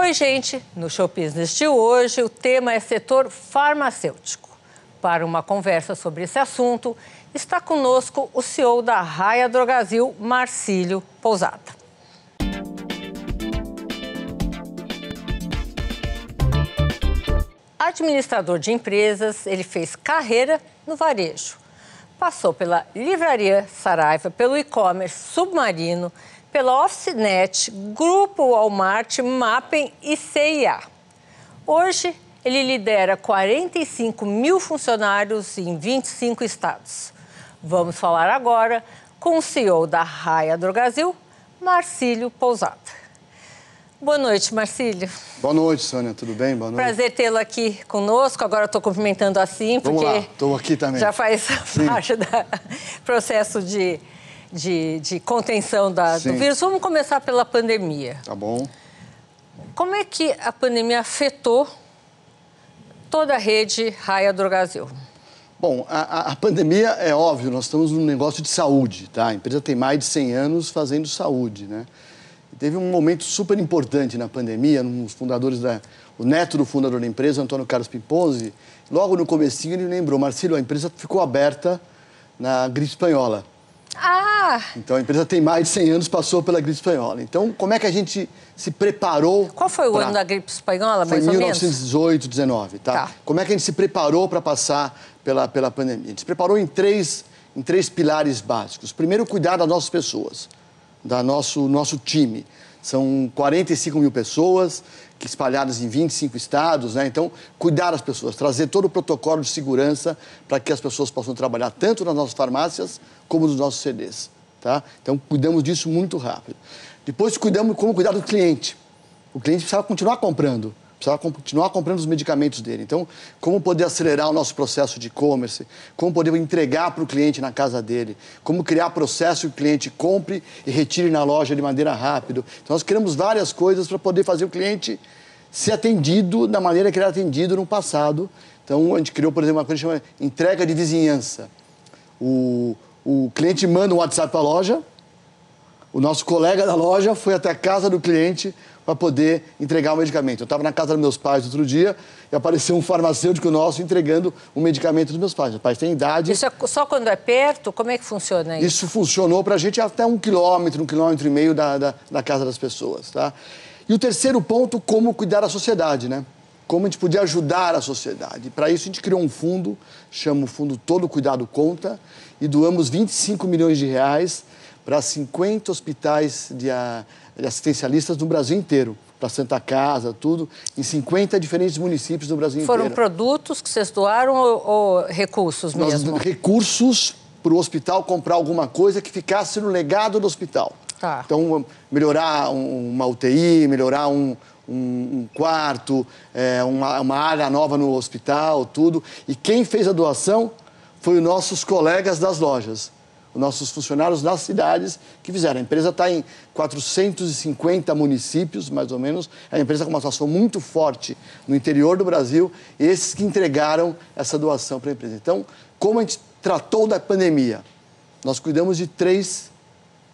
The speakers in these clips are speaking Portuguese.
Oi, gente! No Show Business de hoje, o tema é setor farmacêutico. Para uma conversa sobre esse assunto, está conosco o CEO da Raia Drogasil, Marcílio Pousada. Administrador de empresas, ele fez carreira no varejo. Passou pela livraria Saraiva, pelo e-commerce submarino, pela Oficinet, Grupo Walmart, Mappen e CIA. Hoje, ele lidera 45 mil funcionários em 25 estados. Vamos falar agora com o CEO da Raia Drogasil, Marcílio Pousada. Boa noite, Marcílio. Boa noite, Sônia. Tudo bem? Boa noite. Prazer tê-lo aqui conosco. Agora estou cumprimentando assim, porque. Estou aqui também. Já faz Sim. parte do processo de de, de contenção da, do vírus. Vamos começar pela pandemia. Tá bom. Como é que a pandemia afetou toda a rede Raia Drogasil? Bom, a, a, pandemia é óbvio, nós estamos num negócio de saúde, tá? A empresa tem mais de 100 anos fazendo saúde, né? teve um momento super importante na pandemia, Nos fundadores da... O neto do fundador da empresa, Antônio Carlos Pimpozzi, logo no comecinho ele lembrou, Marcelo, a empresa ficou aberta na gripe espanhola. Ah! Então a empresa tem mais de 100 anos, passou pela gripe espanhola. Então, como é que a gente se preparou... Qual foi o pra... ano da gripe espanhola, mais foi 1918, 19, tá? tá? Como é que a gente se preparou para passar pela, pela pandemia? A gente se preparou em três, em três pilares básicos. Primeiro, cuidar das nossas pessoas, do nosso, nosso time. São 45 mil pessoas, espalhadas em 25 estados, né? Então, cuidar as pessoas, trazer todo o protocolo de segurança para que as pessoas possam trabalhar tanto nas nossas farmácias como nos nossos CDs, tá? Então, cuidamos disso muito rápido. Depois, cuidamos como cuidar do cliente. O cliente precisava continuar comprando precisava continuar comprando os medicamentos dele. Então, como poder acelerar o nosso processo de e-commerce, como poder entregar para o cliente na casa dele, como criar processo que o cliente compre e retire na loja de maneira rápida. Então, nós criamos várias coisas para poder fazer o cliente ser atendido da maneira que ele era atendido no passado. Então, a gente criou, por exemplo, uma coisa chamada entrega de vizinhança. O, o cliente manda um WhatsApp para a loja, o nosso colega da loja foi até a casa do cliente, para poder entregar o medicamento. Eu estava na casa dos meus pais outro dia e apareceu um farmacêutico nosso entregando um medicamento dos meus pais. Meus pais têm idade. Isso é só quando é perto? Como é que funciona isso? Isso funcionou para a gente até um quilômetro, um quilômetro e meio da, da, da casa das pessoas. Tá? E o terceiro ponto, como cuidar da sociedade, né? Como a gente podia ajudar a sociedade. Para isso, a gente criou um fundo, chama o fundo Todo Cuidado Conta, e doamos 25 milhões de reais para 50 hospitais de, assistencialistas no Brasil inteiro, para Santa Casa, tudo, em 50 diferentes municípios do Brasil Foram inteiro. Foram produtos que vocês doaram ou, ou recursos Nós, mesmo? recursos para o hospital comprar alguma coisa que ficasse no legado do hospital. Tá. Então, melhorar uma UTI, melhorar um, um, quarto, é, uma, uma, área nova no hospital, tudo. E quem fez a doação foi os nossos colegas das lojas nossos funcionários nas cidades que fizeram. A empresa está em 450 municípios, mais ou menos. É uma empresa com uma atuação muito forte no interior do Brasil, esses que entregaram essa doação para a empresa. Então, como a gente tratou da pandemia? Nós cuidamos de três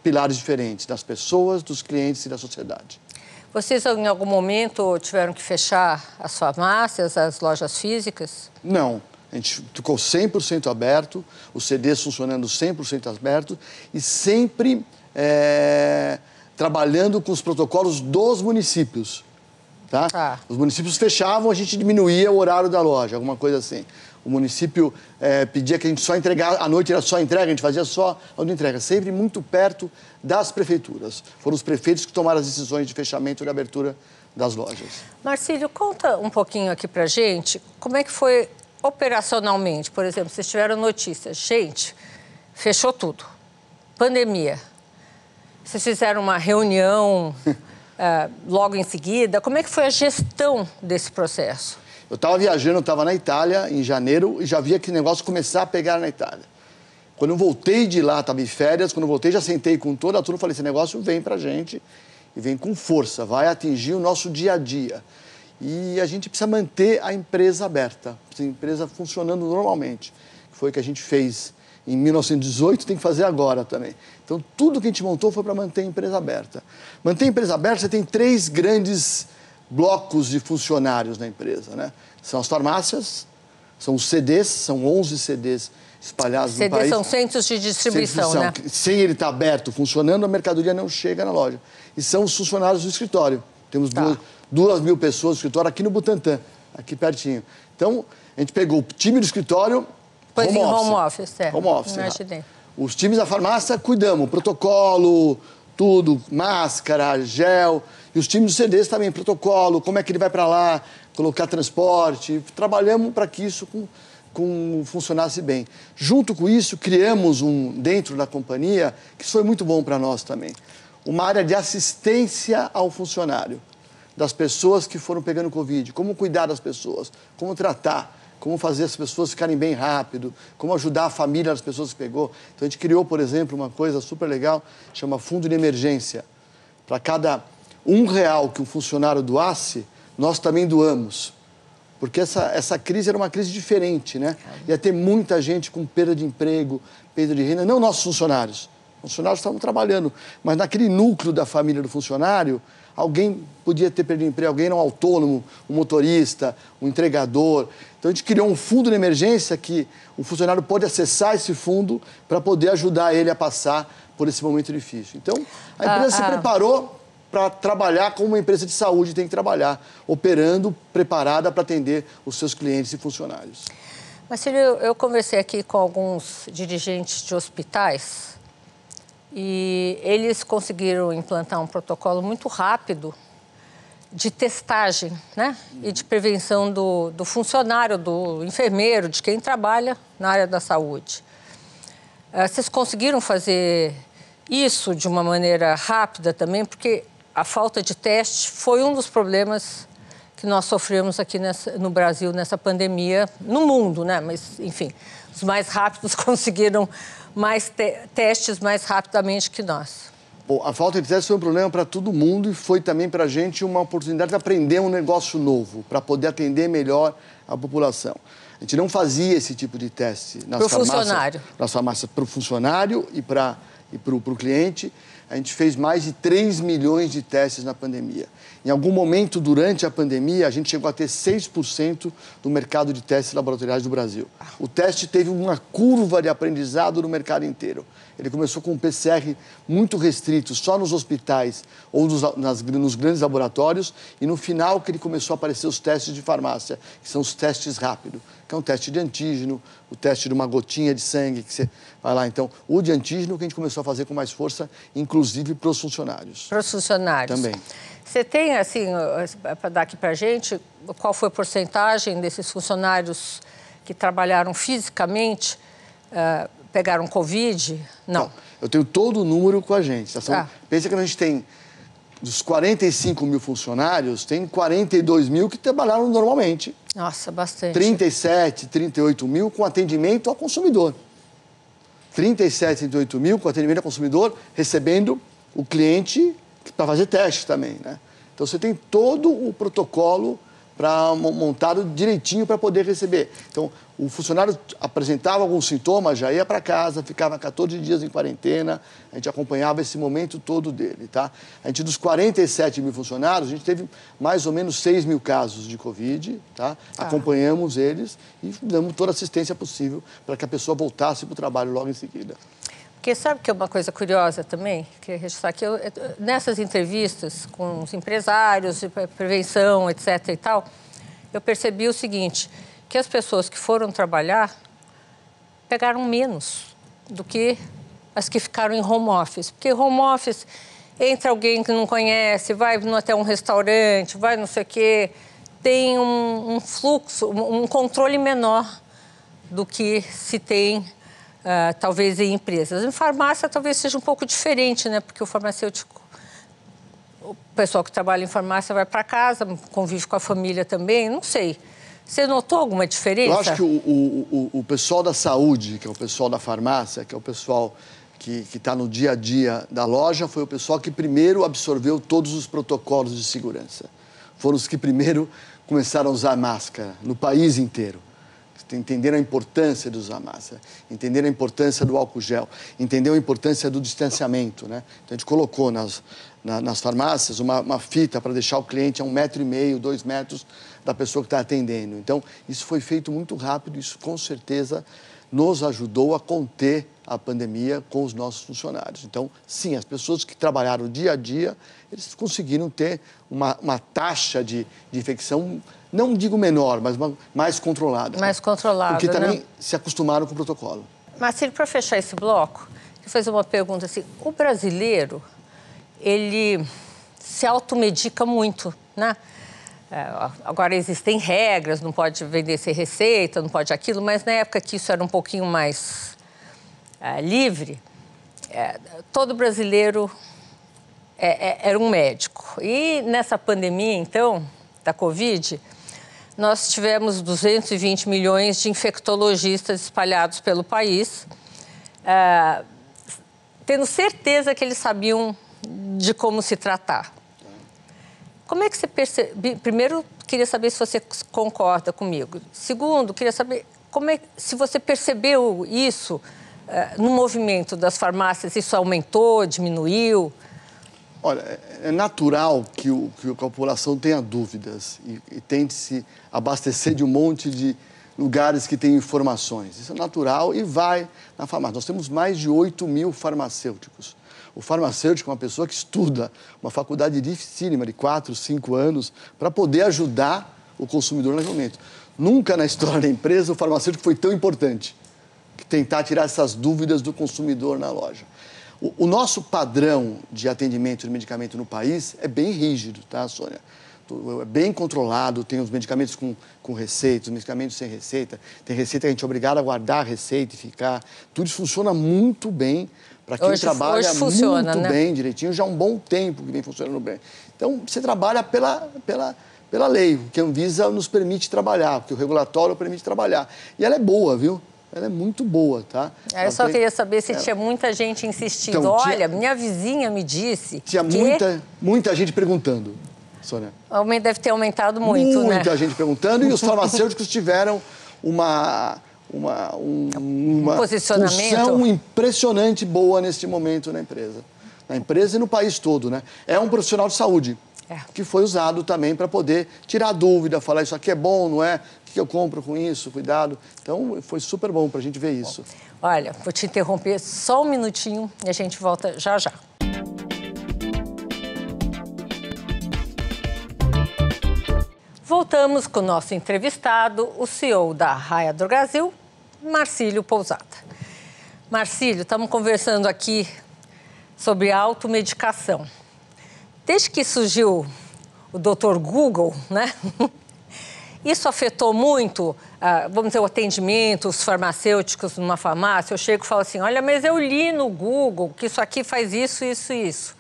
pilares diferentes: das pessoas, dos clientes e da sociedade. Vocês, em algum momento, tiveram que fechar as farmácias, as lojas físicas? Não. A gente tocou 100% aberto, os CDs funcionando 100% aberto e sempre é, trabalhando com os protocolos dos municípios. Tá? Ah. Os municípios fechavam, a gente diminuía o horário da loja, alguma coisa assim. O município é, pedia que a gente só entregasse, à noite era só entrega, a gente fazia só a entrega, sempre muito perto das prefeituras. Foram os prefeitos que tomaram as decisões de fechamento e abertura das lojas. Marcílio, conta um pouquinho aqui pra gente como é que foi operacionalmente, por exemplo, vocês tiveram notícias, gente, fechou tudo, pandemia. Vocês fizeram uma reunião uh, logo em seguida. Como é que foi a gestão desse processo? Eu estava viajando, estava na Itália em janeiro e já via que o negócio começar a pegar na Itália. Quando eu voltei de lá, estava em férias, quando eu voltei já sentei com toda a turma e falei, esse negócio vem para gente e vem com força, vai atingir o nosso dia a dia. E a gente precisa manter a empresa aberta, a empresa funcionando normalmente, que foi o que a gente fez em 1918, tem que fazer agora também. Então, tudo que a gente montou foi para manter a empresa aberta. Manter a empresa aberta, você tem três grandes blocos de funcionários na empresa. Né? São as farmácias, são os CDs, são 11 CDs espalhados no país. CDs são centros de distribuição, de né? distribuição né? Sem ele estar tá aberto, funcionando, a mercadoria não chega na loja. E são os funcionários do escritório. Temos tá. duas, duas mil pessoas no escritório aqui no Butantã, aqui pertinho. Então, a gente pegou o time do escritório. Pois home em office, home office, é. Home office. Os times da farmácia cuidamos, protocolo, tudo, máscara, gel. E os times do CDs também, protocolo, como é que ele vai para lá, colocar transporte. Trabalhamos para que isso com, com, funcionasse bem. Junto com isso, criamos um dentro da companhia, que foi muito bom para nós também, uma área de assistência ao funcionário das pessoas que foram pegando Covid, como cuidar das pessoas, como tratar, como fazer as pessoas ficarem bem rápido, como ajudar a família das pessoas que pegou. Então a gente criou, por exemplo, uma coisa super legal, chama Fundo de Emergência. Para cada um real que um funcionário doasse, nós também doamos. Porque essa, essa crise era uma crise diferente, né? Ia ter muita gente com perda de emprego, perda de renda, não nossos funcionários. Os funcionários estavam trabalhando, mas naquele núcleo da família do funcionário, alguém podia ter perdido emprego, alguém não um autônomo, um motorista, um entregador. Então a gente criou um fundo de emergência que o funcionário pode acessar esse fundo para poder ajudar ele a passar por esse momento difícil. Então a ah, empresa ah, se ah. preparou para trabalhar como uma empresa de saúde tem que trabalhar, operando, preparada para atender os seus clientes e funcionários. Marcelo, eu conversei aqui com alguns dirigentes de hospitais e eles conseguiram implantar um protocolo muito rápido de testagem né? e de prevenção do, do funcionário, do enfermeiro, de quem trabalha na área da saúde. Ah, vocês conseguiram fazer isso de uma maneira rápida também, porque a falta de teste foi um dos problemas que nós sofremos aqui nessa, no Brasil nessa pandemia, no mundo, né? Mas, enfim, os mais rápidos conseguiram mais te testes mais rapidamente que nós. Bom, a falta de testes foi um problema para todo mundo e foi também para a gente uma oportunidade de aprender um negócio novo, para poder atender melhor a população. A gente não fazia esse tipo de teste na pro farmácias. funcionário. para o funcionário e para e o cliente. A gente fez mais de 3 milhões de testes na pandemia. Em algum momento durante a pandemia, a gente chegou a ter 6% do mercado de testes laboratoriais do Brasil. O teste teve uma curva de aprendizado no mercado inteiro. Ele começou com um PCR muito restrito, só nos hospitais ou nos, nas, nos, grandes laboratórios, e no final que ele começou a aparecer os testes de farmácia, que são os testes rápidos, que é um teste de antígeno, o teste de uma gotinha de sangue que você vai lá. Então, o de antígeno que a gente começou a fazer com mais força, inclusive para os funcionários. Para os funcionários. Também. Você tem, assim, para dar aqui para a gente, qual foi a porcentagem desses funcionários que trabalharam fisicamente, uh, pegaram Covid? Não. Não. Eu tenho todo o número com a gente. ah. Pensa que a gente tem, dos 45 mil funcionários, tem 42 mil que trabalharam normalmente. Nossa, bastante. 37, 38 mil com atendimento ao consumidor. 37, 38 mil com atendimento ao consumidor, recebendo o cliente para fazer testes também, né? Então você tem todo o protocolo para montado direitinho para poder receber. Então o funcionário apresentava alguns sintomas, já ia para casa, ficava 14 dias em quarentena, a gente acompanhava esse momento todo dele, tá? A gente dos 47 mil funcionários, a gente teve mais ou menos 6 mil casos de Covid, tá? Ah. Acompanhamos eles e damos toda a assistência possível para que a pessoa voltasse para o trabalho logo em seguida. Porque sabe que é uma coisa curiosa também? que é registrar que eu, eh, nessas entrevistas com os empresários, de prevenção, etc. e tal, eu percebi o seguinte: que as pessoas que foram trabalhar pegaram menos do que as que ficaram em home office. Porque home office entra alguém que não conhece, vai até um restaurante, vai não sei o quê, tem um, um fluxo, um controle menor do que se tem uh, talvez em empresas. Em farmácia talvez seja um pouco diferente, né? Porque o farmacêutico, o pessoal que trabalha em farmácia vai para casa, convive com a família também, não sei. Você notou alguma diferença? Eu acho que o, o, o, o pessoal da saúde, que é o pessoal da farmácia, que é o pessoal que está no dia a dia da loja foi o pessoal que primeiro absorveu todos os protocolos de segurança. Foram os que primeiro começaram a usar máscara no país inteiro entender a importância de usar máscara, entender a importância do álcool gel, entender a importância do distanciamento. Né? Então, a gente colocou nas, na, nas farmácias uma, uma fita para deixar o cliente a um metro e meio, dois metros da pessoa que está atendendo. Então, isso foi feito muito rápido, isso com certeza nos ajudou a conter a pandemia com os nossos funcionários. Então, sim, as pessoas que trabalharam dia a dia, eles conseguiram ter uma, uma taxa de, de infecção não digo menor, mas mais controlada. Mais controlada. Porque também né? se acostumaram com o protocolo. Marcelo, para fechar esse bloco, eu fazer uma pergunta assim: o brasileiro, ele se automedica muito, né? É, agora existem regras, não pode vender sem receita, não pode aquilo, mas na época que isso era um pouquinho mais é, livre, é, todo brasileiro é, é era um médico. E nessa pandemia, então, da Covid, nós tivemos 220 milhões de infectologistas espalhados pelo país, é, tendo certeza que eles sabiam de como se tratar. Como é que você percebe? Primeiro, queria saber se você concorda comigo. Segundo, queria saber como é, se você percebeu isso é, no movimento das farmácias, isso aumentou, diminuiu? Olha, é, é natural que, o, que a população tenha dúvidas e, e tente se abastecer de um monte de lugares que têm informações. Isso é natural e vai na farmácia. Nós temos mais de 8 mil farmacêuticos. O farmacêutico é uma pessoa que estuda uma faculdade dificílima de 4, 5 anos para poder ajudar o consumidor naquele momento. Nunca na história da empresa o farmacêutico foi tão importante que tentar tirar essas dúvidas do consumidor na loja. O, o nosso padrão de atendimento de medicamento no país é bem rígido, tá, Sônia? é bem controlado, tem os medicamentos com, com receita, os medicamentos sem receita, tem receita que a gente é obrigado a guardar a receita e ficar. Tudo isso funciona muito bem para quem hoje, trabalha hoje funciona, muito né? bem, direitinho, já há um bom tempo que vem funcionando bem. Então, você trabalha pela, pela, pela lei, que a Anvisa nos permite trabalhar, porque o regulatório permite trabalhar. E ela é boa, viu? ela é muito boa, tá? É, eu ela só tem... queria saber se é. tinha muita gente insistindo. Então, Olha, tinha... minha vizinha me disse. Tinha que... muita, muita gente perguntando, Sônia. Aumento deve ter aumentado muito, muita né? Muita gente perguntando e os farmacêuticos tiveram uma. Uma, um, uma um posicionamento função impressionante boa neste momento na empresa. Na empresa e no país todo, né? É um profissional de saúde. É. que foi usado também para poder tirar dúvida, falar isso aqui é bom, não é? que eu compro com isso? Cuidado. Então, foi super bom para a gente ver isso. Olha, vou te interromper só um minutinho e a gente volta já já. Voltamos com o nosso entrevistado, o CEO da Raia do Brasil, Marcílio Pousada. Marcílio, estamos conversando aqui sobre automedicação. Desde que surgiu o Dr. Google, né? Isso afetou muito, ah, vamos dizer, o atendimento, os farmacêuticos numa farmácia. Eu chego e falo assim: olha, mas eu li no Google que isso aqui faz isso, isso e isso.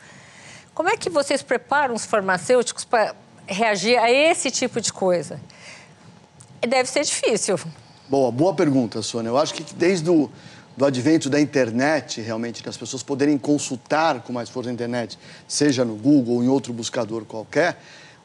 Como é que vocês preparam os farmacêuticos para reagir a esse tipo de coisa? Deve ser difícil. Boa, boa pergunta, Sônia. Eu acho que desde o do advento da internet, realmente, das pessoas poderem consultar com mais força a internet, seja no Google ou em outro buscador qualquer,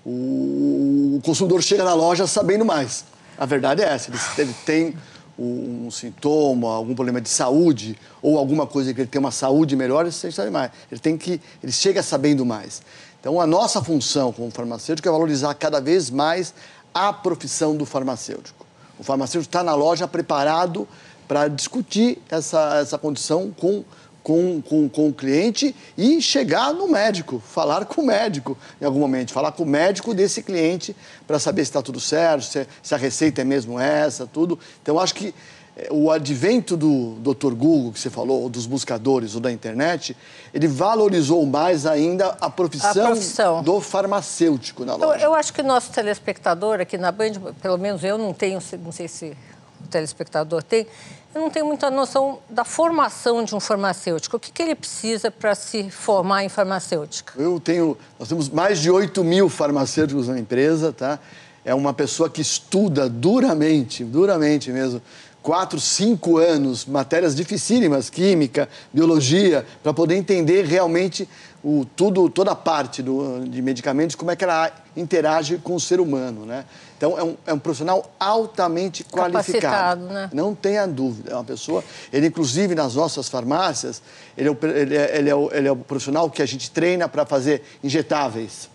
o, consumidor chega na loja sabendo mais. A verdade é essa, ele, tem um sintoma, algum problema de saúde ou alguma coisa que ele tem uma saúde melhor, ele sabe mais. Ele tem que, ele chega sabendo mais. Então a nossa função como farmacêutico é valorizar cada vez mais a profissão do farmacêutico. O farmacêutico está na loja preparado para discutir essa, essa condição com com, com, com o cliente e chegar no médico, falar com o médico em algum momento, falar com o médico desse cliente para saber se está tudo certo, se, se, a receita é mesmo essa, tudo. Então, acho que eh, o advento do Dr. Google, que você falou, ou dos buscadores, ou da internet, ele valorizou mais ainda a profissão, a profissão. do farmacêutico na então, loja. Eu, eu, acho que o nosso telespectador aqui na Band, pelo menos eu não tenho, não sei se o telespectador tem, eu não tenho muita noção da formação de um farmacêutico. O que, que ele precisa para se formar em farmacêutica? Eu tenho, nós temos mais de 8 mil farmacêuticos na empresa, tá? É uma pessoa que estuda duramente, duramente mesmo, quatro, cinco anos, matérias dificílimas, química, biologia, para poder entender realmente o, tudo, toda a parte do, de medicamentos, como é que ela interage com o ser humano, né? Então, é um, é um profissional altamente qualificado. Né? Não tenha dúvida. É uma pessoa. Ele, inclusive, nas nossas farmácias, ele é o, ele é, ele é o, ele é o profissional que a gente treina para fazer injetáveis,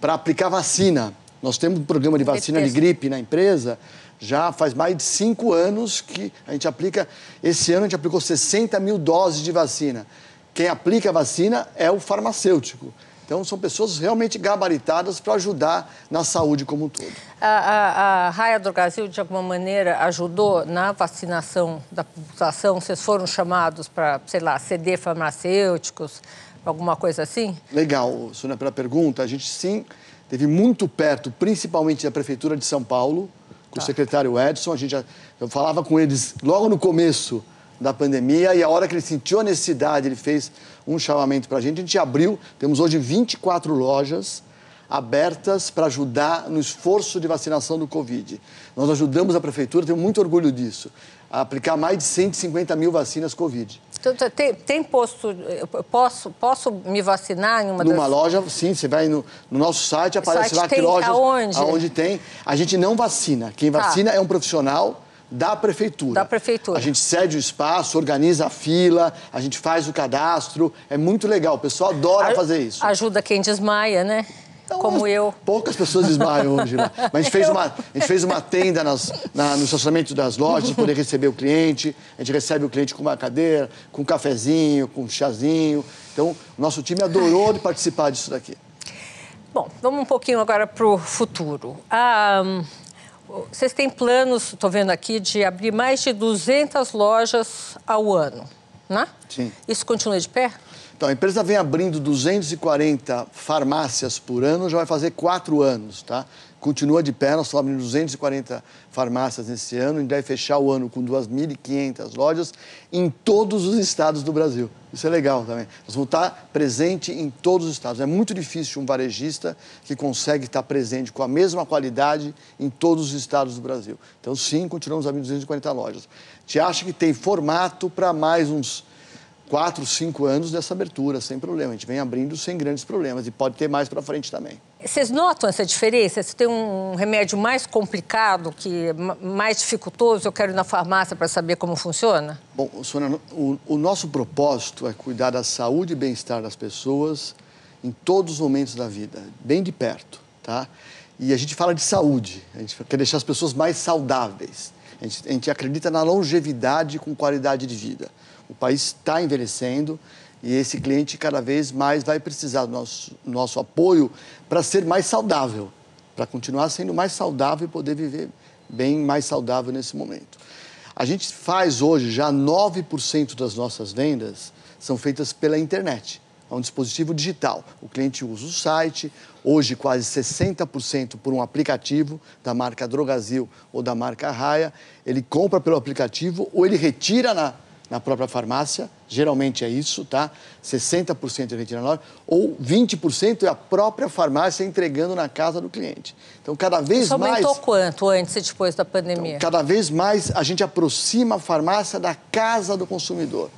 para aplicar vacina. Nós temos um programa de vacina de gripe na empresa já faz mais de cinco anos que a gente aplica. Esse ano a gente aplicou 60 mil doses de vacina. Quem aplica a vacina é o farmacêutico. Então, são pessoas realmente gabaritadas para ajudar na saúde como um todo. A, a, a, Raia do Brasil, de alguma maneira, ajudou na vacinação da população? Vocês foram chamados para, sei lá, ceder farmacêuticos, alguma coisa assim? Legal, Sônia, pela pergunta. A gente, sim, teve muito perto, principalmente da Prefeitura de São Paulo, com tá. o secretário Edson. A gente já, eu falava com eles logo no começo da pandemia e a hora que ele sentiu a necessidade, ele fez um chamamento para a gente. A gente abriu, temos hoje 24 lojas abertas para ajudar no esforço de vacinação do Covid. Nós ajudamos a prefeitura, tenho muito orgulho disso, a aplicar mais de 150 mil vacinas Covid. Então, tá, tem, tem posto, posso, posso me vacinar em uma Numa das... loja, sim, você vai no, no nosso site, aparece site lá que loja aonde? aonde tem. A gente não vacina, quem tá. vacina tá. é um profissional da prefeitura. Da prefeitura. A gente cede o espaço, organiza a fila, a gente faz o cadastro. É muito legal, o pessoal adora a, fazer isso. Ajuda quem desmaia, né? Então, Como eu. Poucas pessoas desmaiam hoje lá. Né? Mas a gente fez uma, a gente fez uma tenda nas, na, no estacionamento das lojas para poder receber o cliente. A gente recebe o cliente com uma cadeira, com um cafezinho, com um chazinho. Então, o nosso time adorou de participar disso daqui. Bom, vamos um pouquinho agora para o futuro. Ah, hum, vocês têm planos, estou vendo aqui, de abrir mais de 200 lojas ao ano, né? Sim. Isso continua de pé? Então, a empresa vem abrindo 240 farmácias por ano, já vai fazer quatro anos, tá? Continua de pé, nós estamos abrindo 240 farmácias nesse ano, a gente vai fechar o ano com 2.500 lojas em todos os estados do Brasil. Isso é legal também. Nós vamos estar presente em todos os estados. É muito difícil um varejista que consegue estar presente com a mesma qualidade em todos os estados do Brasil. Então, sim, continuamos abrindo 240 lojas. Te acha que tem formato para mais uns quatro, cinco anos dessa abertura, sem problema. A gente vem abrindo sem grandes problemas e pode ter mais para frente também. Vocês notam essa diferença? Se tem um remédio mais complicado, que mais dificultoso, eu quero ir na farmácia para saber como funciona? Bom, Sônia, o, o nosso propósito é cuidar da saúde e bem-estar das pessoas em todos os momentos da vida, bem de perto, tá? E a gente fala de saúde, a gente quer deixar as pessoas mais saudáveis. A gente, a gente acredita na longevidade com qualidade de vida. O país está envelhecendo e esse cliente cada vez mais vai precisar do nosso, nosso apoio para ser mais saudável, para continuar sendo mais saudável e poder viver bem mais saudável nesse momento. A gente faz hoje já 9% das nossas vendas são feitas pela internet. É um dispositivo digital. O cliente usa o site, hoje quase 60% por um aplicativo da marca Drogazil ou da marca Raia. Ele compra pelo aplicativo ou ele retira na na própria farmácia, geralmente é isso, tá? 60% é vendido na loja, ou 20% é a própria farmácia entregando na casa do cliente. Então, cada vez isso mais... aumentou quanto antes e depois da então, pandemia? Então, cada vez mais a gente aproxima a farmácia da casa do consumidor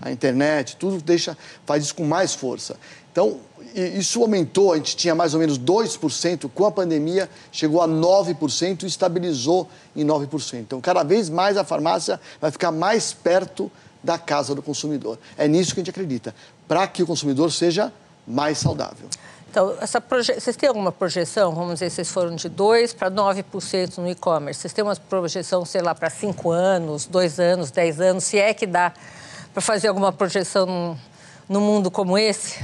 a internet, tudo deixa, faz isso com mais força. Então, isso aumentou, a gente tinha mais ou menos 2%, com a pandemia chegou a 9% e estabilizou em 9%. Então, cada vez mais a farmácia vai ficar mais perto da casa do consumidor. É nisso que a gente acredita, para que o consumidor seja mais saudável. Então, essa proje... vocês têm alguma projeção? Vamos dizer, vocês foram de 2% para 9% no e-commerce. Vocês têm uma projeção, sei lá, para 5 anos, 2 anos, 10 anos, se é que dá para fazer alguma projeção num, num mundo como esse?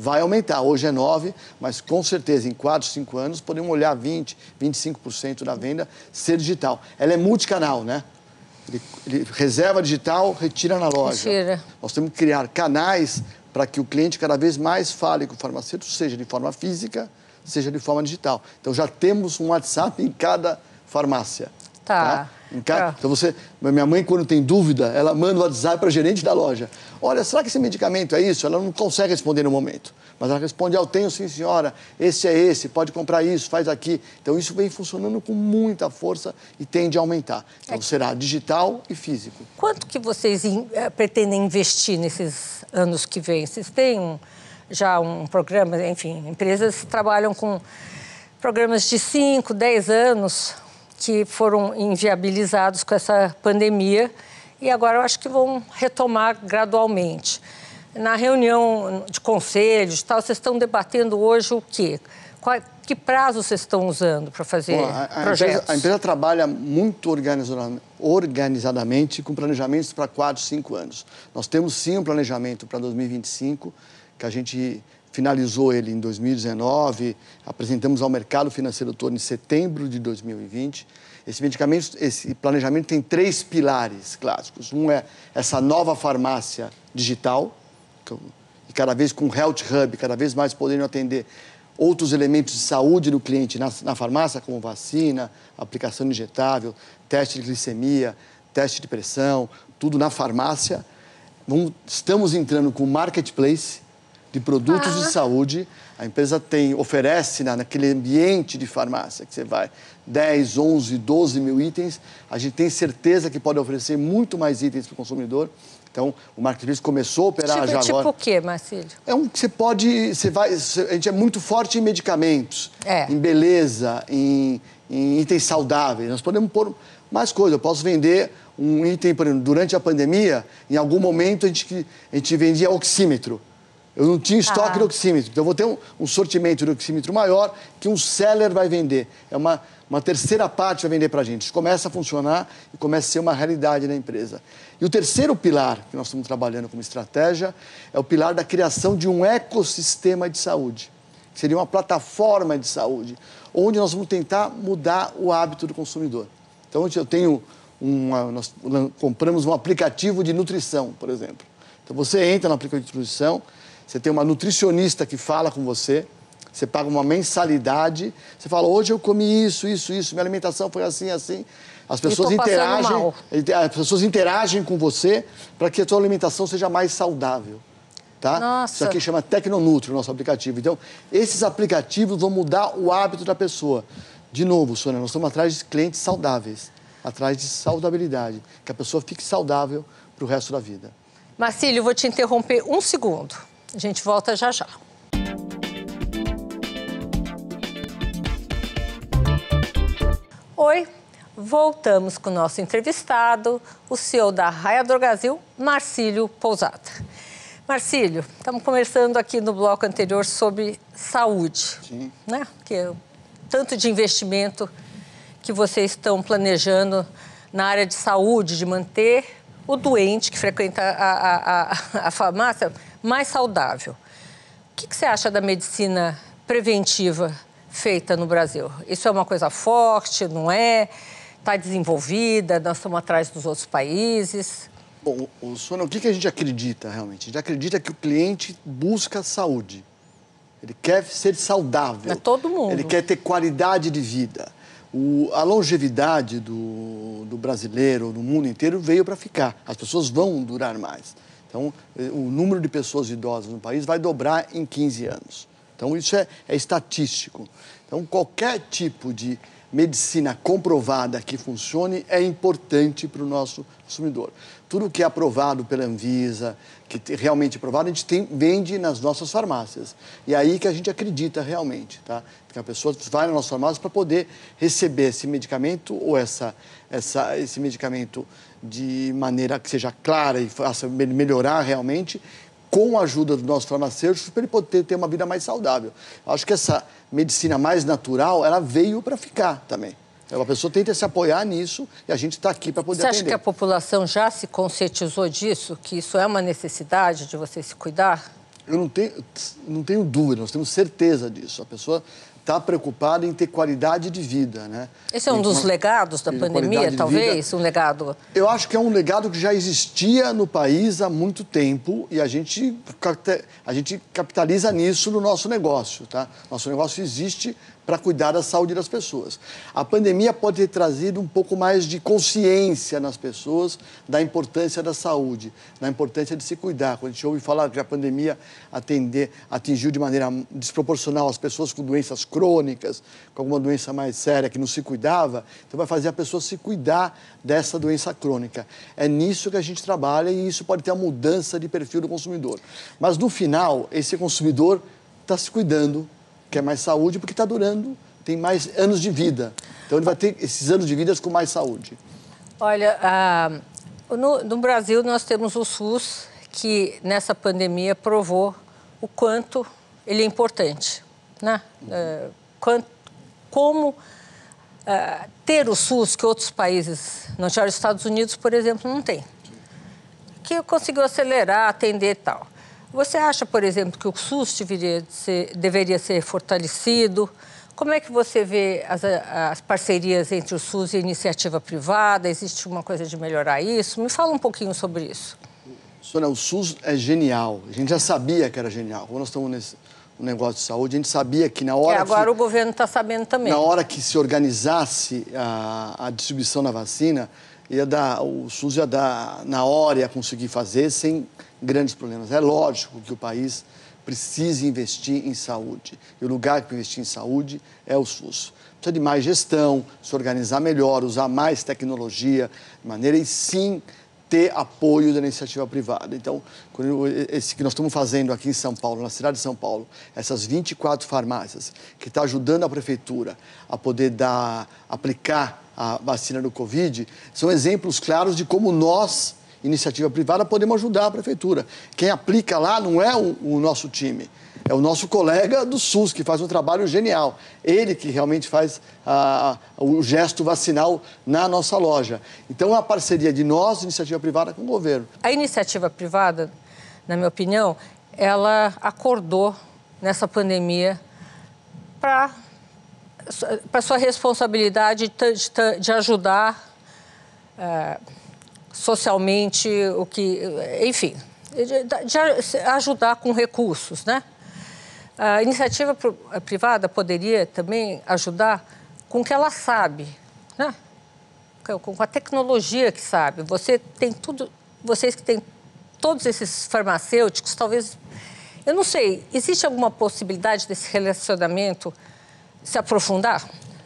vai aumentar. Hoje é 9, mas com certeza em 4, 5 anos podemos olhar 20, 25% da venda ser digital. Ela é multicanal, né? Ele, ele reserva digital, retira na loja. Retira. Nós temos que criar canais para que o cliente cada vez mais fale com o farmacêutico, seja de forma física, seja de forma digital. Então já temos um WhatsApp em cada farmácia. Tá. tá? Tá. Então você, minha mãe quando tem dúvida, ela manda o WhatsApp para gerente da loja. Olha, será que esse medicamento é isso? Ela não consegue responder no momento, mas ela responde: ah, "Eu tenho sim, senhora. Esse é esse, pode comprar isso, faz aqui". Então isso vem funcionando com muita força e tende a aumentar. Então é será digital e físico. Quanto que vocês eh, pretendem investir nesses anos que vêm? Vocês têm já um programa, enfim, empresas trabalham com programas de 5, 10 anos que foram inviabilizados com essa pandemia e agora eu acho que vão retomar gradualmente. Na reunião de conselhos, tal, vocês estão debatendo hoje o quê? Qual, que prazo vocês estão usando para fazer Bom, a, a projetos? Empresa, a empresa trabalha muito organizadamente com planejamentos para 4, 5 anos. Nós temos sim um planejamento para 2025 que a gente finalizou ele em 2019, apresentamos ao mercado financeiro todo em setembro de 2020. Esse medicamento, esse planejamento tem três pilares clássicos. Um é essa nova farmácia digital, é e cada vez com Health Hub, cada vez mais podendo atender outros elementos de saúde do cliente na, na farmácia, como vacina, aplicação injetável, teste de glicemia, teste de pressão, tudo na farmácia. Vamos, estamos entrando com o marketplace, de produtos ah. de saúde. A empresa tem, oferece na, naquele ambiente de farmácia que você vai 10, 11, 12 mil itens. A gente tem certeza que pode oferecer muito mais itens para o consumidor. Então, o marketplace começou a operar tipo, já tipo agora. Tipo o quê, Marcílio? É um que você pode, você vai, a gente é muito forte em medicamentos, é. em beleza, em, em itens saudáveis. Nós podemos pôr mais coisas Eu posso vender um item, por exemplo, durante a pandemia, em algum momento a gente, a gente vendia oxímetro. Eu não tinha estoque ah. Tá. de oxímetro. Então, eu vou ter um, um sortimento de oxímetro maior que um seller vai vender. É uma, uma terceira parte vai vender para a gente. Isso começa a funcionar e começa a ser uma realidade na empresa. E o terceiro pilar que nós estamos trabalhando como estratégia é o pilar da criação de um ecossistema de saúde. Que seria uma plataforma de saúde, onde nós vamos tentar mudar o hábito do consumidor. Então, eu tenho uma, nós compramos um aplicativo de nutrição, por exemplo. Então, você entra no aplicativo de nutrição você tem uma nutricionista que fala com você, você paga uma mensalidade, você fala, hoje eu comi isso, isso, isso, minha alimentação foi assim, assim. As pessoas interagem, mal. as pessoas interagem com você para que a sua alimentação seja mais saudável. Tá? Nossa. Isso aqui chama Tecnonutri, nosso aplicativo. Então, esses aplicativos vão mudar o hábito da pessoa. De novo, Sônia, nós estamos atrás de clientes saudáveis, atrás de saudabilidade, que a pessoa fique saudável para o resto da vida. Marcílio, vou te interromper um segundo. A gente volta já já. Oi, voltamos com o nosso entrevistado, o CEO da Raiador Brasil, Marcílio Pousada. Marcílio, estamos conversando aqui no bloco anterior sobre saúde, Sim. né? Que é tanto de investimento que vocês estão planejando na área de saúde, de manter o doente que frequenta a, a, a, a farmácia mais saudável. O que, que você acha da medicina preventiva feita no Brasil? Isso é uma coisa forte, não é? Está desenvolvida, nós estamos atrás dos outros países. Bom, o Sônia, o que, que a gente acredita realmente? A gente acredita que o cliente busca saúde. Ele quer ser saudável. É todo mundo. Ele quer ter qualidade de vida. O, a longevidade do, do brasileiro, do mundo inteiro, veio para ficar. As pessoas vão durar mais. Então, eh, o número de pessoas idosas no país vai dobrar em 15 anos. Então, isso é, é estatístico. Então, qualquer tipo de medicina comprovada que funcione é importante para o nosso consumidor. Tudo que é aprovado pela Anvisa, que realmente é aprovado, a gente tem, vende nas nossas farmácias. E é aí que a gente acredita realmente, tá? Que a pessoa vai na nossa farmácia para poder receber esse medicamento ou essa, essa, esse medicamento de maneira que seja clara e faça melhorar realmente, com a ajuda dos nossos farmacêuticos, para ele poder ter uma vida mais saudável. Acho que essa medicina mais natural, ela veio para ficar também. Então, a pessoa tenta se apoiar nisso e a gente está aqui para poder Você atender. acha que a população já se conscientizou disso? Que isso é uma necessidade de você se cuidar? Eu não tenho, não tenho dúvida, nós temos certeza disso. A pessoa está preocupado em ter qualidade de vida, né? Esse é um e, dos uma, legados da pandemia, talvez, um legado. Eu acho que é um legado que já existia no país há muito tempo e a gente a gente capitaliza nisso no nosso negócio, tá? Nosso negócio existe para cuidar da saúde das pessoas. A pandemia pode ter trazido um pouco mais de consciência nas pessoas da importância da saúde, da importância de se cuidar. Quando a gente ouve falar que a pandemia atender, atingiu de maneira desproporcional as pessoas com doenças crônicas, com alguma doença mais séria que não se cuidava, então vai fazer a pessoa se cuidar dessa doença crônica. É nisso que a gente trabalha e isso pode ter uma mudança de perfil do consumidor. Mas no final, esse consumidor está se cuidando quer é mais saúde porque está durando, tem mais anos de vida. Então ele vai ter esses anos de vida com mais saúde. Olha, ah, no, no Brasil nós temos o SUS que nessa pandemia provou o quanto ele é importante, né? Uhum. É, quanto, como ah, ter o SUS que outros países não só os Estados Unidos, por exemplo, não tem, que conseguiu acelerar, atender e tal. Você acha, por exemplo, que o SUS deveria ser, deveria ser fortalecido? Como é que você vê as, as, parcerias entre o SUS e a iniciativa privada? Existe uma coisa de melhorar isso? Me fala um pouquinho sobre isso. Sônia, o SUS é genial. A gente já sabia que era genial. Quando nós estamos nesse um negócio de saúde, a gente sabia que na hora. É, agora que, o governo está sabendo também. Na hora que se organizasse a, a distribuição da vacina, ia dar, o SUS ia dar na hora, ia conseguir fazer sem grandes problemas. É lógico que o país precisa investir em saúde. E o lugar que investir em saúde é o SUS. Precisa de mais gestão, se organizar melhor, usar mais tecnologia, de maneira e sim ter apoio da iniciativa privada. Então, esse que nós estamos fazendo aqui em São Paulo, na cidade de São Paulo, essas 24 farmácias que estão tá ajudando a prefeitura a poder dar, aplicar a vacina do Covid, são exemplos claros de como nós, iniciativa privada, podemos ajudar a prefeitura. Quem aplica lá não é o, o nosso time, é o nosso colega do SUS, que faz um trabalho genial. Ele que realmente faz ah, ah, o gesto vacinal na nossa loja. Então, é uma parceria de nós, iniciativa privada, com o governo. A iniciativa privada, na minha opinião, ela acordou nessa pandemia para para sua responsabilidade de, de ajudar é, socialmente o que enfim de, de ajudar com recursos né a iniciativa eh, privada poderia também ajudar com o que ela sabe, né? com a tecnologia que sabe. Você tem tudo, vocês que têm todos esses farmacêuticos, talvez, eu não sei, existe alguma possibilidade desse relacionamento se aprofundar?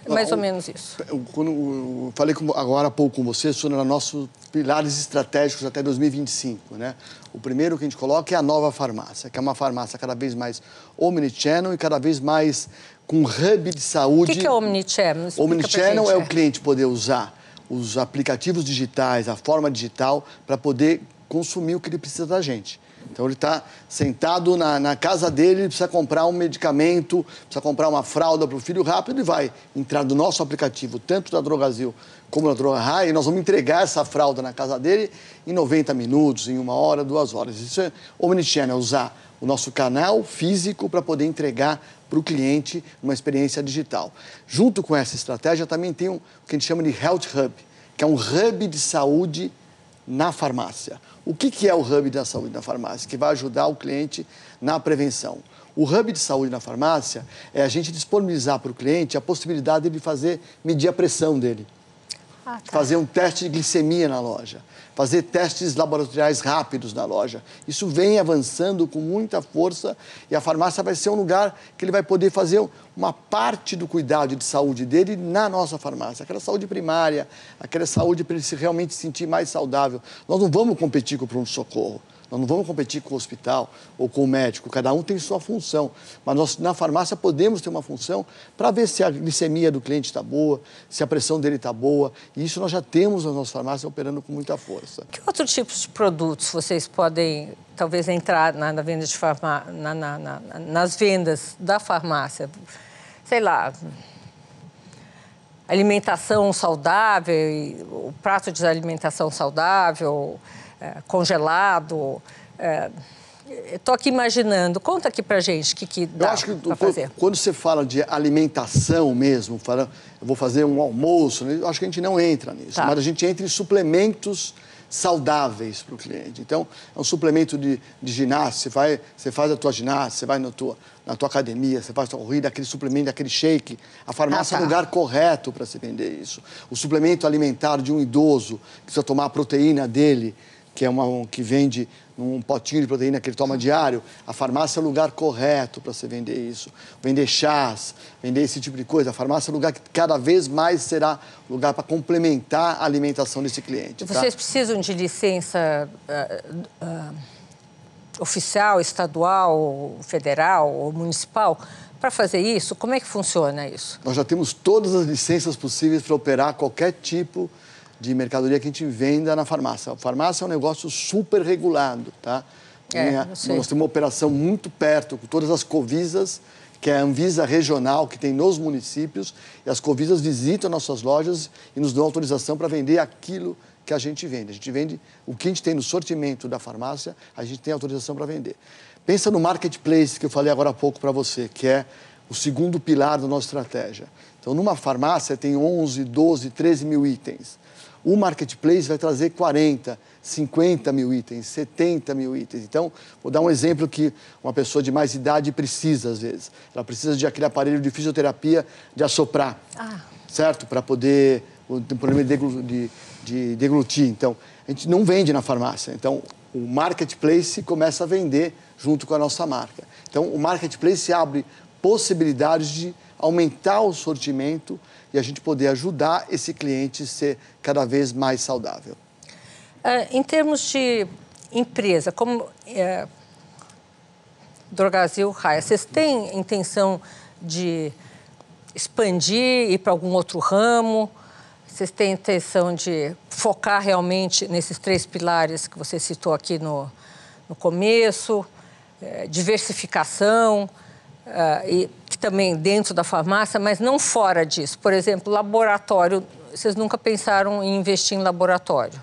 Mais ou menos isso. Quando eu falei agora há pouco com você sobre nossos pilares estratégicos até 2025, né? O primeiro que a gente coloca é a nova farmácia, que é uma farmácia cada vez mais omnichannel e cada vez mais com hub de saúde. O que, que é omnichannel? omnichannel é o é. cliente poder usar os aplicativos digitais, a forma digital, para poder consumir o que ele precisa da gente. Então ele está sentado na, na, casa dele, ele precisa comprar um medicamento, precisa comprar uma fralda para o filho rápido, ele vai entrar no nosso aplicativo, tanto da Drogazil como da Droga e nós vamos entregar essa fralda na casa dele em 90 minutos, em uma hora, duas horas. Isso é omnichannel, usar o nosso canal físico para poder entregar para o cliente uma experiência digital. Junto com essa estratégia também tem um, o que a gente chama de Health Hub, que é um hub de saúde na farmácia o que, que é o hub da saúde na farmácia? Que vai ajudar o cliente na prevenção. O hub de saúde na farmácia é a gente disponibilizar para o cliente a possibilidade de fazer medir a pressão dele. Ah, tá. Fazer um teste de glicemia na loja, fazer testes laboratoriais rápidos na loja. Isso vem avançando com muita força e a farmácia vai ser um lugar que ele vai poder fazer uma parte do cuidado de saúde dele na nossa farmácia. Aquela saúde primária, aquela saúde para ele se realmente sentir mais saudável. Nós não vamos competir com o pronto-socorro. Nós não vamos competir com o hospital ou com o médico, cada um tem sua função. Mas nós, na farmácia, podemos ter uma função para ver se a glicemia do cliente está boa, se a pressão dele está boa. E isso nós já temos nas nossas farmácias operando com muita força. Que outros tipos de produtos vocês podem, talvez, entrar na, na venda de farmá na, na, na, nas vendas da farmácia? Sei lá alimentação saudável, o prato de alimentação saudável, é, congelado. É, Estou aqui imaginando. Conta aqui para gente o que, que dá para fazer. quando você fala de alimentação mesmo, fala, eu vou fazer um almoço, né? acho que a gente não entra nisso, tá. mas a gente entra em suplementos saudáveis para o cliente. Então, é um suplemento de, de ginástica, você, vai, você faz a tua ginástica, você vai na tua, na tua academia, você faz a tua corrida, aquele suplemento, aquele shake. A farmácia ah, tá. é o tá. lugar correto para se vender isso. O suplemento alimentar de um idoso, que precisa tomar a proteína dele, que é uma que vende um potinho de proteína que ele toma diário, a farmácia é o lugar correto para você vender isso. Vender chás, vender esse tipo de coisa. A farmácia é o lugar que cada vez mais será lugar para complementar a alimentação desse cliente. Tá? Vocês tá? precisam de licença uh, uh, oficial, estadual, federal ou municipal para fazer isso? Como é que funciona isso? Nós já temos todas as licenças possíveis para operar qualquer tipo de de mercadoria que a gente venda na farmácia. A farmácia é um negócio super regulado, tá? É, Minha, nós temos uma operação muito perto, com todas as covisas, que é a Anvisa regional que tem nos municípios, e as covisas visitam nossas lojas e nos dão autorização para vender aquilo que a gente vende. A gente vende o que a gente tem no sortimento da farmácia, a gente tem autorização para vender. Pensa no marketplace que eu falei agora há pouco para você, que é o segundo pilar da nossa estratégia. Então, numa farmácia tem 11, 12, 13 mil itens. O marketplace vai trazer 40, 50 mil itens, 70 mil itens. Então, vou dar um exemplo que uma pessoa de mais idade precisa, às vezes. Ela precisa de aquele aparelho de fisioterapia de assoprar, ah. certo? Para poder. Tem problema de, de deglutir. Então, a gente não vende na farmácia. Então, o marketplace começa a vender junto com a nossa marca. Então, o marketplace abre possibilidades de aumentar o sortimento e a gente poder ajudar esse cliente a ser cada vez mais saudável. Ah, em termos de empresa, como é, Drogazil Raia, vocês têm intenção de expandir, ir para algum outro ramo? Vocês têm intenção de focar realmente nesses três pilares que você citou aqui no, no começo? É, diversificação? Ah, e também dentro da farmácia, mas não fora disso. Por exemplo, laboratório. Vocês nunca pensaram em investir em laboratório?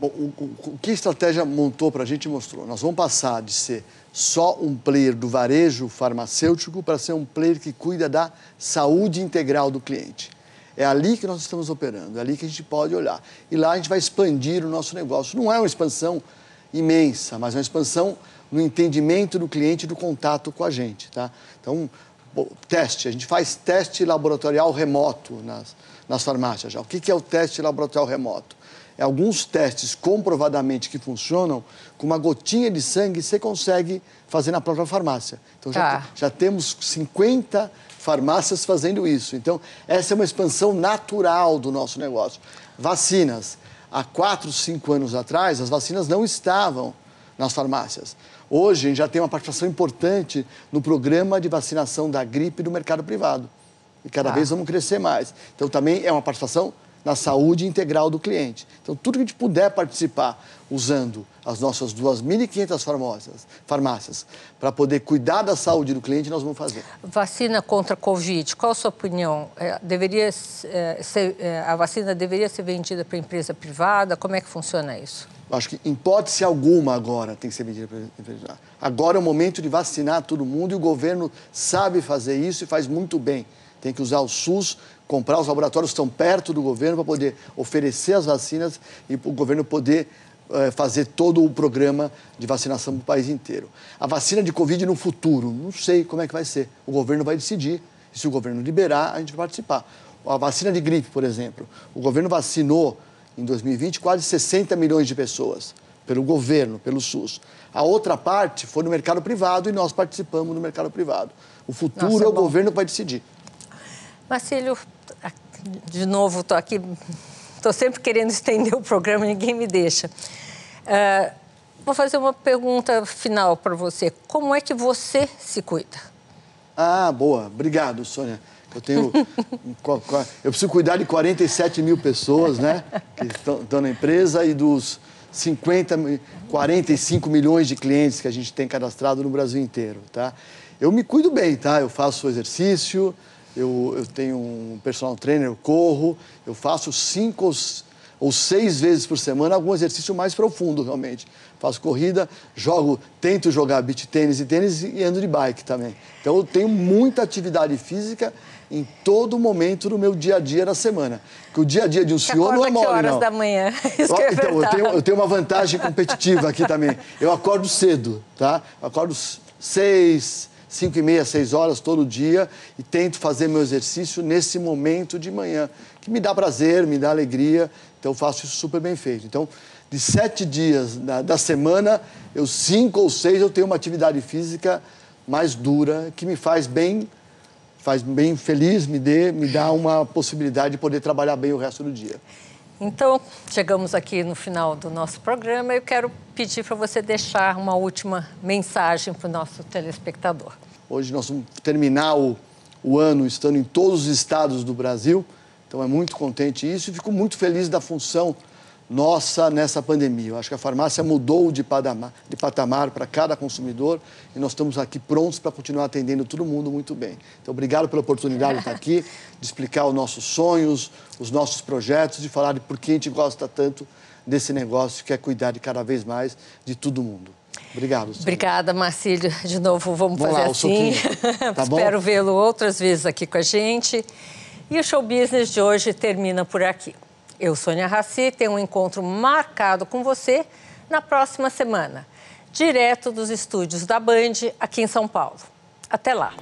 Bom, o, o, a que estratégia montou para a gente mostrou? Nós vamos passar de ser só um player do varejo farmacêutico para ser um player que cuida da saúde integral do cliente. É ali que nós estamos operando, é ali que a gente pode olhar. E lá a gente vai expandir o nosso negócio. Não é uma expansão imensa, mas é uma expansão no entendimento do cliente e do contato com a gente. Tá? Então, teste, a gente faz teste laboratorial remoto nas, nas farmácias O que, que é o teste laboratorial remoto? É alguns testes comprovadamente que funcionam, com uma gotinha de sangue você consegue fazer na própria farmácia. Então já, tá. já temos 50 farmácias fazendo isso. Então, essa é uma expansão natural do nosso negócio. Vacinas. Há 4, 5 anos atrás, as vacinas não estavam nas farmácias. Hoje, a gente já tem uma participação importante no programa de vacinação da gripe no mercado privado. E cada ah. vez vamos crescer mais. Então, também é uma participação na saúde integral do cliente. Então, tudo que a gente puder participar usando as nossas 2.500 farmácias para poder cuidar da saúde do cliente, nós vamos fazer. Vacina contra a Covid, qual a sua opinião? É, deveria é, ser, é, a vacina deveria ser vendida para empresa privada? Como é que funciona isso? acho que, em hipótese alguma, agora tem que ser medida preventiva. Agora é o momento de vacinar todo mundo e o governo sabe fazer isso e faz muito bem. Tem que usar o SUS, comprar os laboratórios que estão perto do governo para poder oferecer as vacinas e o governo poder é, fazer todo o programa de vacinação para o país inteiro. A vacina de Covid no futuro, não sei como é que vai ser. O governo vai decidir. E se o governo liberar, a gente vai participar. A vacina de gripe, por exemplo. O governo vacinou em 2020 quase 60 milhões de pessoas pelo governo, pelo SUS. A outra parte foi no mercado privado e nós participamos no mercado privado. O futuro Nossa, é o bom. governo que vai decidir. Marcílio, de novo, estou aqui, estou sempre querendo estender o programa, ninguém me deixa. Uh, vou fazer uma pergunta final para você. Como é que você se cuida? Ah, boa. Obrigado, Sônia. Eu tenho. eu preciso cuidar de 47 mil pessoas, né? Que estão na empresa e dos 50, 45 milhões de clientes que a gente tem cadastrado no Brasil inteiro, tá? Eu me cuido bem, tá? Eu faço exercício, eu, eu tenho um personal trainer, eu corro, eu faço cinco ou seis vezes por semana algum exercício mais profundo, realmente faço corrida, jogo, tento jogar beach tênis e tênis e ando de bike também. Então eu tenho muita atividade física em todo momento do meu dia a dia da semana. Que o dia a dia de um Você senhor não é mole, que horas não. da manhã? Isso que é então, eu tá. tenho, eu tenho uma vantagem competitiva aqui também. Eu acordo cedo, tá? Eu acordo seis, cinco e meia, seis horas todo dia e tento fazer meu exercício nesse momento de manhã, que me dá prazer, me dá alegria, então faço isso super bem feito. Então, de sete dias da, da semana, eu cinco ou seis eu tenho uma atividade física mais dura, que me faz bem, faz bem feliz, me, dê, me dá uma possibilidade de poder trabalhar bem o resto do dia. Então, chegamos aqui no final do nosso programa. Eu quero pedir para você deixar uma última mensagem para o nosso telespectador. Hoje nós vamos terminar o, o ano estando em todos os estados do Brasil, então é muito contente isso e fico muito feliz da função nossa nessa pandemia. Eu acho que a farmácia mudou de patamar, de patamar para cada consumidor e nós estamos aqui prontos para continuar atendendo todo mundo muito bem. Então, obrigado pela oportunidade de estar aqui, de explicar os nossos sonhos, os nossos projetos, de falar de por que a gente gosta tanto desse negócio que é cuidar de cada vez mais de todo mundo. Obrigado. Obrigada, Marcílio. De novo, vamos, vamos fazer lá, assim. Tá Espero vê-lo outras vezes aqui com a gente. E o show business de hoje termina por aqui. Eu, Sônia Rassi tenho um encontro marcado com você na próxima semana, direto dos estúdios da Band, aqui em São Paulo. Até lá!